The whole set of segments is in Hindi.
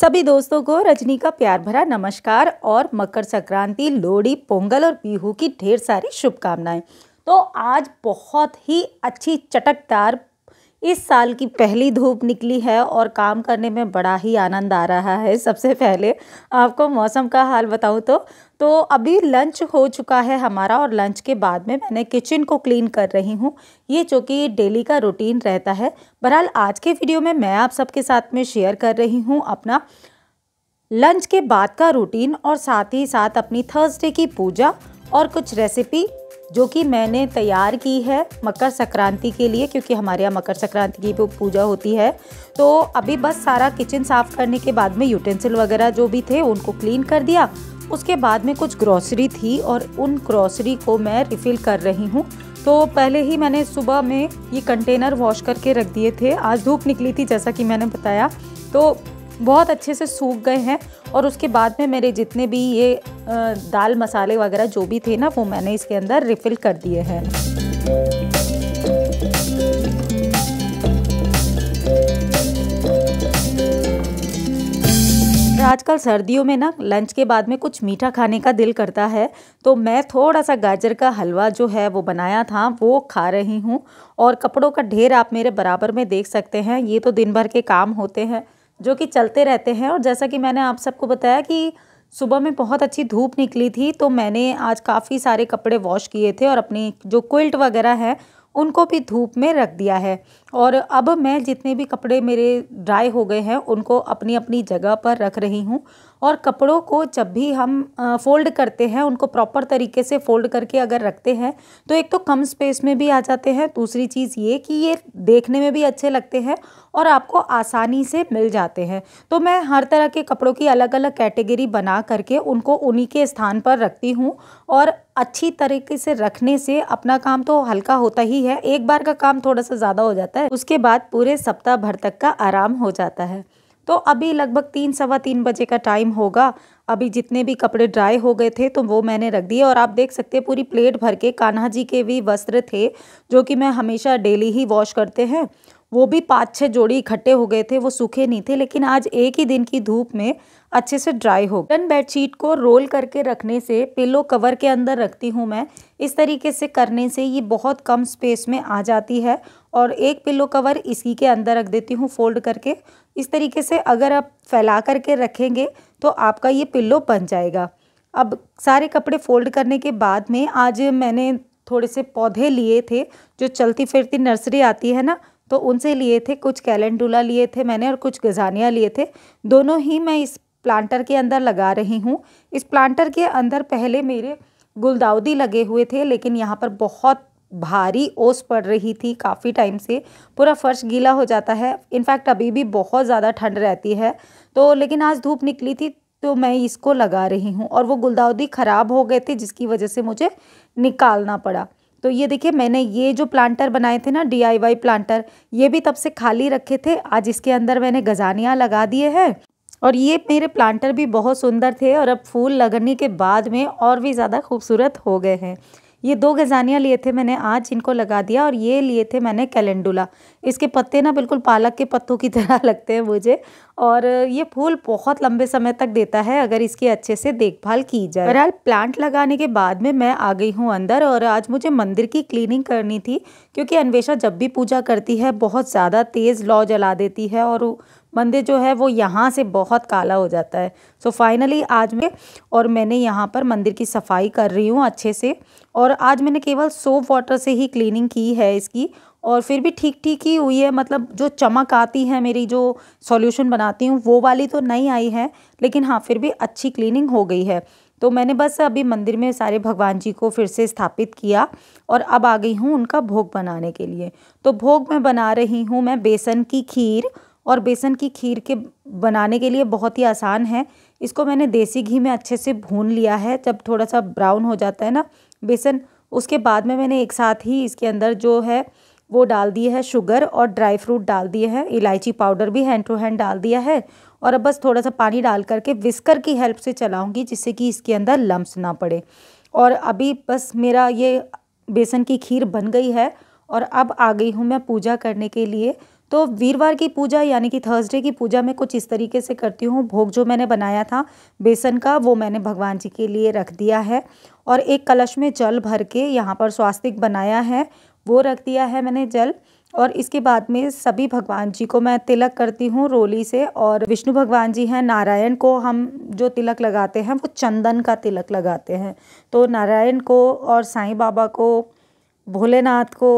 सभी दोस्तों को रजनी का प्यार भरा नमस्कार और मकर संक्रांति लोहड़ी पोंगल और बिहू की ढेर सारी शुभकामनाएं तो आज बहुत ही अच्छी चटकदार इस साल की पहली धूप निकली है और काम करने में बड़ा ही आनंद आ रहा है सबसे पहले आपको मौसम का हाल बताऊं तो तो अभी लंच हो चुका है हमारा और लंच के बाद में मैंने किचन को क्लीन कर रही हूँ ये जो कि डेली का रूटीन रहता है बहरहाल आज के वीडियो में मैं आप सबके साथ में शेयर कर रही हूँ अपना लंच के बाद का रूटीन और साथ ही साथ अपनी थर्सडे की पूजा और कुछ रेसिपी जो कि मैंने तैयार की है मकर संक्रांति के लिए क्योंकि हमारे यहाँ मकर संक्रांति की पूजा होती है तो अभी बस सारा किचन साफ़ करने के बाद में यूटेंसिल वगैरह जो भी थे उनको क्लीन कर दिया उसके बाद में कुछ ग्रॉसरी थी और उन ग्रॉसरी को मैं रिफ़िल कर रही हूँ तो पहले ही मैंने सुबह में ये कंटेनर वॉश करके रख दिए थे आज धूप निकली थी जैसा कि मैंने बताया तो बहुत अच्छे से सूख गए हैं और उसके बाद में मेरे जितने भी ये दाल मसाले वगैरह जो भी थे ना वो मैंने इसके अंदर रिफ़िल कर दिए हैं आजकल सर्दियों में ना लंच के बाद में कुछ मीठा खाने का दिल करता है तो मैं थोड़ा सा गाजर का हलवा जो है वो बनाया था वो खा रही हूँ और कपड़ों का ढेर आप मेरे बराबर में देख सकते हैं ये तो दिन भर के काम होते हैं जो कि चलते रहते हैं और जैसा कि मैंने आप सबको बताया कि सुबह में बहुत अच्छी धूप निकली थी तो मैंने आज काफ़ी सारे कपड़े वॉश किए थे और अपनी जो क्विल्ट वगैरह है उनको भी धूप में रख दिया है और अब मैं जितने भी कपड़े मेरे ड्राई हो गए हैं उनको अपनी अपनी जगह पर रख रही हूँ और कपड़ों को जब भी हम फ़ोल्ड करते हैं उनको प्रॉपर तरीके से फ़ोल्ड करके अगर रखते हैं तो एक तो कम स्पेस में भी आ जाते हैं दूसरी चीज़ ये कि ये देखने में भी अच्छे लगते हैं और आपको आसानी से मिल जाते हैं तो मैं हर तरह के कपड़ों की अलग अलग कैटेगरी बना करके उनको उन्हीं के स्थान पर रखती हूँ और अच्छी तरीके से रखने से अपना काम तो हल्का होता ही है एक बार का काम थोड़ा सा ज़्यादा हो जाता है उसके बाद पूरे सप्ताह भर तक का आराम हो जाता है तो अभी लगभग तीन सवा तीन बजे का टाइम होगा अभी जितने भी कपड़े ड्राई हो गए थे तो वो मैंने रख दिए और आप देख सकते हैं पूरी प्लेट भर के कान्हा जी के भी वस्त्र थे जो कि मैं हमेशा डेली ही वॉश करते हैं वो भी पाँच छः जोड़ी इकट्ठे हो गए थे वो सूखे नहीं थे लेकिन आज एक ही दिन की धूप में अच्छे से ड्राई हो डन बेडशीट को रोल करके रखने से पिलो कवर के अंदर रखती हूँ मैं इस तरीके से करने से ये बहुत कम स्पेस में आ जाती है और एक पिलो कवर इसी के अंदर रख देती हूँ फोल्ड करके इस तरीके से अगर आप फैला करके रखेंगे तो आपका ये पिल्लो बन जाएगा अब सारे कपड़े फोल्ड करने के बाद में आज मैंने थोड़े से पौधे लिए थे जो चलती फिरती नर्सरी आती है ना तो उनसे लिए थे कुछ कैलेंडुला लिए थे मैंने और कुछ गजानिया लिए थे दोनों ही मैं इस प्लांटर के अंदर लगा रही हूँ इस प्लांटर के अंदर पहले मेरे गुलदाउदी लगे हुए थे लेकिन यहाँ पर बहुत भारी ओस पड़ रही थी काफ़ी टाइम से पूरा फर्श गीला हो जाता है इनफैक्ट अभी भी बहुत ज़्यादा ठंड रहती है तो लेकिन आज धूप निकली थी तो मैं इसको लगा रही हूँ और वो गुलदाउदी ख़राब हो गए थे जिसकी वजह से मुझे निकालना पड़ा तो ये देखिए मैंने ये जो प्लांटर बनाए थे ना डी प्लांटर ये भी तब से खाली रखे थे आज इसके अंदर मैंने गजानियाँ लगा दिए हैं और ये मेरे प्लांटर भी बहुत सुंदर थे और अब फूल लगने के बाद में और भी ज़्यादा खूबसूरत हो गए हैं ये दो गजानियाँ लिए थे मैंने आज इनको लगा दिया और ये लिए थे मैंने कैलेंडुला इसके पत्ते ना बिल्कुल पालक के पत्तों की तरह लगते हैं मुझे और ये फूल बहुत लंबे समय तक देता है अगर इसकी अच्छे से देखभाल की जाए बहरहाल प्लांट लगाने के बाद में मैं आ गई हूँ अंदर और आज मुझे मंदिर की क्लीनिंग करनी थी क्योंकि अन्वेषा जब भी पूजा करती है बहुत ज़्यादा तेज़ लॉ जला देती है और मंदिर जो है वो यहाँ से बहुत काला हो जाता है सो so फाइनली आज मैं और मैंने यहाँ पर मंदिर की सफाई कर रही हूँ अच्छे से और आज मैंने केवल सोप वाटर से ही क्लीनिंग की है इसकी और फिर भी ठीक ठीक ही हुई है मतलब जो चमक आती है मेरी जो सॉल्यूशन बनाती हूँ वो वाली तो नहीं आई है लेकिन हाँ फिर भी अच्छी क्लीनिंग हो गई है तो मैंने बस अभी मंदिर में सारे भगवान जी को फिर से स्थापित किया और अब आ गई हूँ उनका भोग बनाने के लिए तो भोग मैं बना रही हूँ मैं बेसन की खीर और बेसन की खीर के बनाने के लिए बहुत ही आसान है इसको मैंने देसी घी में अच्छे से भून लिया है जब थोड़ा सा ब्राउन हो जाता है ना बेसन उसके बाद में मैंने एक साथ ही इसके अंदर जो है वो डाल दिए है शुगर और ड्राई फ्रूट डाल दिए हैं इलायची पाउडर भी हैंड टू हैंड डाल दिया है और अब बस थोड़ा सा पानी डाल करके विस्कर की हेल्प से चलाऊँगी जिससे कि इसके अंदर लम्स ना पड़े और अभी बस मेरा ये बेसन की खीर बन गई है और अब आ गई हूँ मैं पूजा करने के लिए तो वीरवार की पूजा यानी कि थर्सडे की पूजा मैं कुछ इस तरीके से करती हूँ भोग जो मैंने बनाया था बेसन का वो मैंने भगवान जी के लिए रख दिया है और एक कलश में जल भर के यहाँ पर स्वास्तिक बनाया है वो रख दिया है मैंने जल और इसके बाद में सभी भगवान जी को मैं तिलक करती हूँ रोली से और विष्णु भगवान जी हैं नारायण को हम जो तिलक लगाते हैं वो चंदन का तिलक लगाते हैं तो नारायण को और साईं बाबा को भोलेनाथ को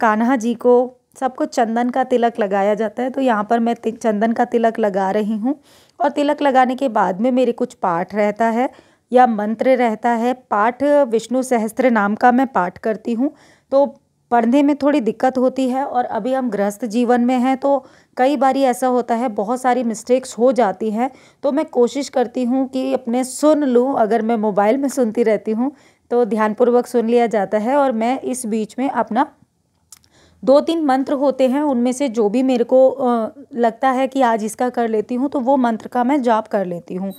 कान्हा जी को सबको चंदन का तिलक लगाया जाता है तो यहाँ पर मैं चंदन का तिलक लगा रही हूँ और तिलक लगाने के बाद में मेरे कुछ पाठ रहता है या मंत्र रहता है पाठ विष्णु सहस्त्र नाम का मैं पाठ करती हूँ तो पढ़ने में थोड़ी दिक्कत होती है और अभी हम गृहस्थ जीवन में हैं तो कई बार ऐसा होता है बहुत सारी मिस्टेक्स हो जाती हैं तो मैं कोशिश करती हूँ कि अपने सुन लूँ अगर मैं मोबाइल में सुनती रहती हूँ तो ध्यानपूर्वक सुन लिया जाता है और मैं इस बीच में अपना दो तीन मंत्र होते हैं उनमें से जो भी मेरे को लगता है कि आज इसका कर लेती हूँ तो वो मंत्र का मैं जाप कर लेती हूँ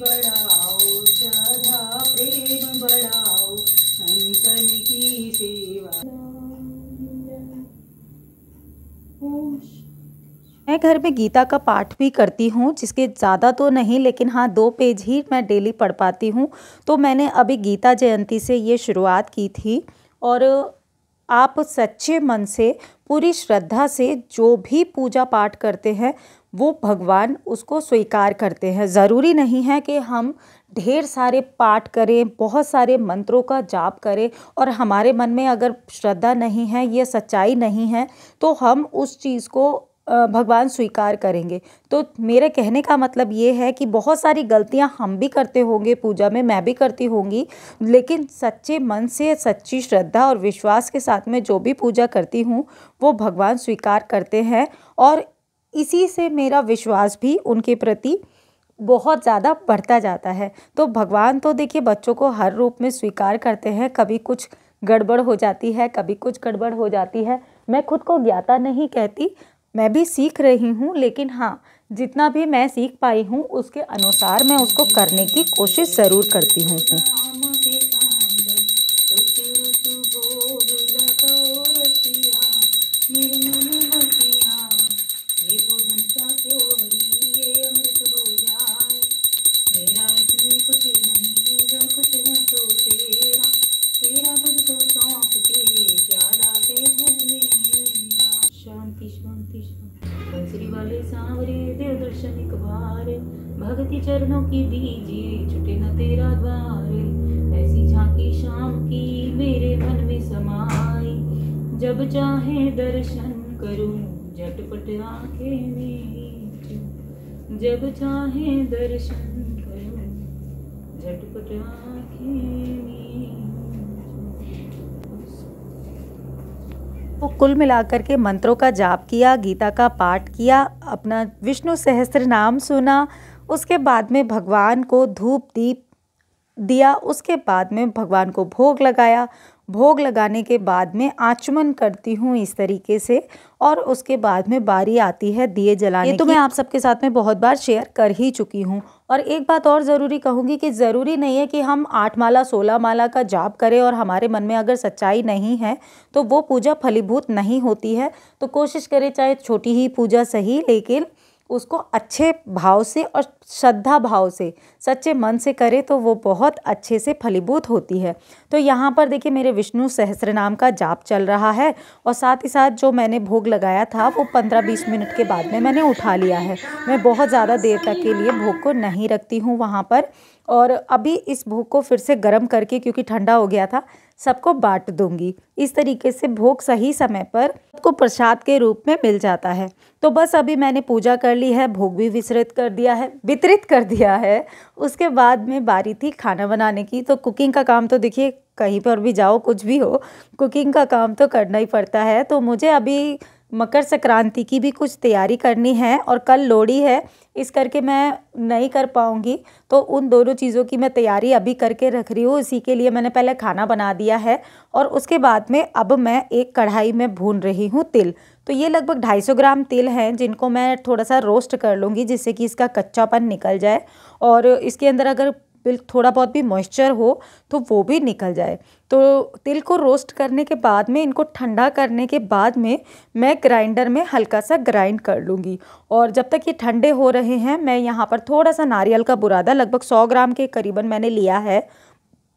बढ़ाओ प्रेम बढ़ाओ संतन की सेवा मैं घर में गीता का पाठ भी करती हूँ जिसके ज़्यादा तो नहीं लेकिन हाँ दो पेज ही मैं डेली पढ़ पाती हूँ तो मैंने अभी गीता जयंती से ये शुरुआत की थी और आप सच्चे मन से पूरी श्रद्धा से जो भी पूजा पाठ करते हैं वो भगवान उसको स्वीकार करते हैं ज़रूरी नहीं है कि हम ढेर सारे पाठ करें बहुत सारे मंत्रों का जाप करें और हमारे मन में अगर श्रद्धा नहीं है ये सच्चाई नहीं है तो हम उस चीज़ को भगवान स्वीकार करेंगे तो मेरे कहने का मतलब ये है कि बहुत सारी गलतियाँ हम भी करते होंगे पूजा में मैं भी करती होंगी लेकिन सच्चे मन से सच्ची श्रद्धा और विश्वास के साथ में जो भी पूजा करती हूँ वो भगवान स्वीकार करते हैं और इसी से मेरा विश्वास भी उनके प्रति बहुत ज़्यादा बढ़ता जाता है तो भगवान तो देखिए बच्चों को हर रूप में स्वीकार करते हैं कभी कुछ गड़बड़ हो जाती है कभी कुछ गड़बड़ हो जाती है मैं खुद को ज्ञाता नहीं कहती मैं भी सीख रही हूँ लेकिन हाँ जितना भी मैं सीख पाई हूँ उसके अनुसार मैं उसको करने की कोशिश ज़रूर करती हूँ शांति श्री वाले सांवरे देव दर्शन एक बार भगति चरणों की दीजिए छुटे न तेरा द्वार ऐसी झांकी शाम की मेरे मन में समाई जब चाहे दर्शन करूं झटपट आंखें में जब चाहे दर्शन करूं झटपट आंखें तो कुल मिलाकर के मंत्रों का जाप किया गीता का पाठ किया अपना विष्णु सहस्त्र नाम सुना उसके बाद में भगवान को धूप दीप दिया उसके बाद में भगवान को भोग लगाया भोग लगाने के बाद में आचमन करती हूँ इस तरीके से और उसके बाद में बारी आती है दिए जलाने ये तो मैं आप सबके साथ में बहुत बार शेयर कर ही चुकी हूँ और एक बात और ज़रूरी कहूँगी कि ज़रूरी नहीं है कि हम आठ माला सोलह माला का जाप करें और हमारे मन में अगर सच्चाई नहीं है तो वो पूजा फलीभूत नहीं होती है तो कोशिश करें चाहे छोटी ही पूजा सही लेकिन उसको अच्छे भाव से और श्रद्धा भाव से सच्चे मन से करें तो वो बहुत अच्छे से फलीभूत होती है तो यहाँ पर देखिए मेरे विष्णु सहस्र नाम का जाप चल रहा है और साथ ही साथ जो मैंने भोग लगाया था वो पंद्रह बीस मिनट के बाद में मैंने उठा लिया है मैं बहुत ज़्यादा देर तक के लिए भोग को नहीं रखती हूँ वहाँ पर और अभी इस भोग को फिर से गर्म करके क्योंकि ठंडा हो गया था सबको बांट दूंगी इस तरीके से भोग सही समय पर को प्रसाद के रूप में मिल जाता है तो बस अभी मैंने पूजा कर ली है भोग भी विसरित कर दिया है वितरित कर दिया है उसके बाद में बारी थी खाना बनाने की तो कुकिंग का काम तो देखिए कहीं पर भी जाओ कुछ भी हो कुकिंग का काम तो करना ही पड़ता है तो मुझे अभी मकर संक्रांति की भी कुछ तैयारी करनी है और कल लोहड़ी है इस करके मैं नहीं कर पाऊँगी तो उन दोनों चीज़ों की मैं तैयारी अभी करके रख रही हूँ इसी के लिए मैंने पहले खाना बना दिया है और उसके बाद में अब मैं एक कढ़ाई में भून रही हूँ तिल तो ये लगभग 250 ग्राम तिल हैं जिनको मैं थोड़ा सा रोस्ट कर लूँगी जिससे कि इसका कच्चापन निकल जाए और इसके अंदर अगर थोड़ा बहुत भी मॉइस्चर हो तो वो भी निकल जाए तो तिल को रोस्ट करने के बाद में इनको ठंडा करने के बाद में मैं ग्राइंडर में हल्का सा ग्राइंड कर लूँगी और जब तक ये ठंडे हो रहे हैं मैं यहाँ पर थोड़ा सा नारियल का बुरादा लगभग सौ ग्राम के करीबन मैंने लिया है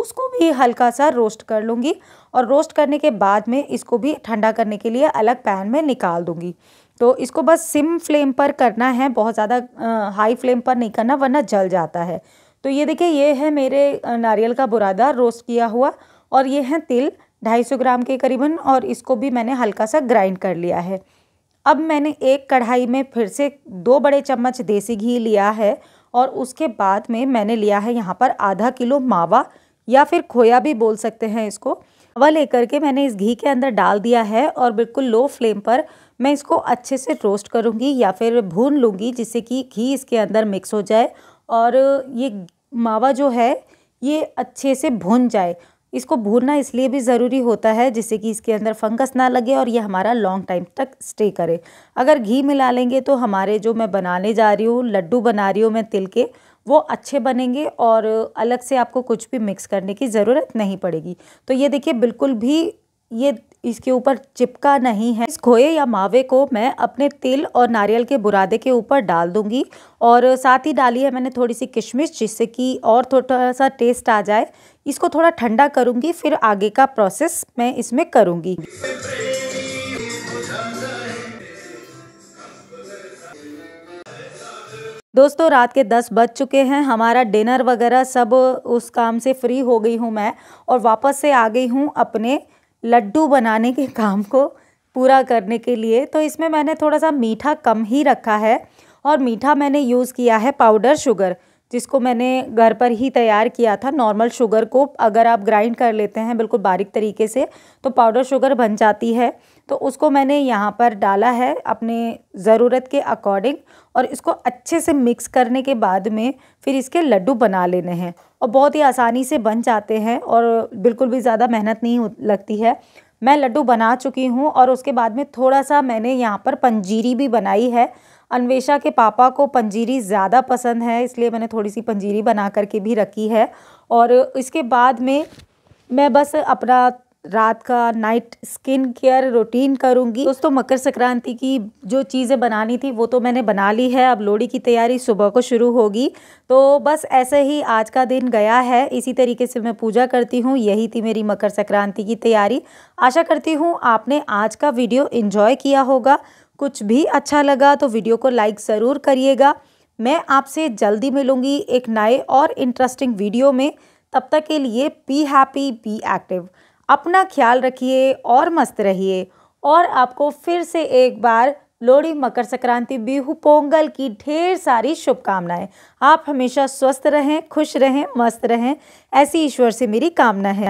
उसको भी हल्का सा रोस्ट कर लूँगी और रोस्ट करने के बाद में इसको भी ठंडा करने के लिए अलग पैन में निकाल दूँगी तो इसको बस सिम फ्लेम पर करना है बहुत ज़्यादा हाई फ्लेम पर नहीं करना वरना जल जाता है तो ये देखिए ये है मेरे नारियल का बुरादा रोस्ट किया हुआ और ये है तिल 250 ग्राम के करीबन और इसको भी मैंने हल्का सा ग्राइंड कर लिया है अब मैंने एक कढ़ाई में फिर से दो बड़े चम्मच देसी घी लिया है और उसके बाद में मैंने लिया है यहाँ पर आधा किलो मावा या फिर खोया भी बोल सकते हैं इसको हवा लेकर के मैंने इस घी के अंदर डाल दिया है और बिल्कुल लो फ्लेम पर मैं इसको अच्छे से रोस्ट करूँगी या फिर भून लूँगी जिससे कि घी इसके अंदर मिक्स हो जाए और ये मावा जो है ये अच्छे से भुन जाए इसको भूनना इसलिए भी ज़रूरी होता है जिससे कि इसके अंदर फंगस ना लगे और ये हमारा लॉन्ग टाइम तक स्टे करे अगर घी मिला लेंगे तो हमारे जो मैं बनाने जा रही हूँ लड्डू बना रही हूँ मैं तिल के वो अच्छे बनेंगे और अलग से आपको कुछ भी मिक्स करने की ज़रूरत नहीं पड़ेगी तो ये देखिए बिल्कुल भी ये इसके ऊपर चिपका नहीं है इस खोए या मावे को मैं अपने तिल और नारियल के बुरादे के ऊपर डाल दूंगी और साथ ही डाली है मैंने थोड़ी सी किशमिश जिससे कि और थोड़ा सा टेस्ट आ जाए इसको थोड़ा ठंडा करूंगी फिर आगे का प्रोसेस मैं इसमें करूंगी दोस्तों रात के दस बज चुके हैं हमारा डिनर वगैरह सब उस काम से फ्री हो गई हूँ मैं और वापस से आ गई हूँ अपने लड्डू बनाने के काम को पूरा करने के लिए तो इसमें मैंने थोड़ा सा मीठा कम ही रखा है और मीठा मैंने यूज़ किया है पाउडर शुगर जिसको मैंने घर पर ही तैयार किया था नॉर्मल शुगर को अगर आप ग्राइंड कर लेते हैं बिल्कुल बारीक तरीके से तो पाउडर शुगर बन जाती है तो उसको मैंने यहाँ पर डाला है अपने ज़रूरत के अकॉर्डिंग और इसको अच्छे से मिक्स करने के बाद में फिर इसके लड्डू बना लेने हैं और बहुत ही आसानी से बन जाते हैं और बिल्कुल भी ज़्यादा मेहनत नहीं लगती है मैं लड्डू बना चुकी हूँ और उसके बाद में थोड़ा सा मैंने यहाँ पर पंजीरी भी बनाई है अन्वेषा के पापा को पंजीरी ज़्यादा पसंद है इसलिए मैंने थोड़ी सी पंजीरी बना करके भी रखी है और इसके बाद में मैं बस अपना रात का नाइट स्किन केयर रूटीन करूँगी दोस्तों मकर संक्रांति की जो चीज़ें बनानी थी वो तो मैंने बना ली है अब लोड़ी की तैयारी सुबह को शुरू होगी तो बस ऐसे ही आज का दिन गया है इसी तरीके से मैं पूजा करती हूँ यही थी मेरी मकर संक्रांति की तैयारी आशा करती हूँ आपने आज का वीडियो इन्जॉय किया होगा कुछ भी अच्छा लगा तो वीडियो को लाइक ज़रूर करिएगा मैं आपसे जल्दी मिलूँगी एक नए और इंटरेस्टिंग वीडियो में तब तक के लिए बी हैप्पी बी एक्टिव अपना ख्याल रखिए और मस्त रहिए और आपको फिर से एक बार लोहड़ी मकर संक्रांति बिहू पोंगल की ढेर सारी शुभकामनाएं आप हमेशा स्वस्थ रहें खुश रहें मस्त रहें ऐसी ईश्वर से मेरी कामना है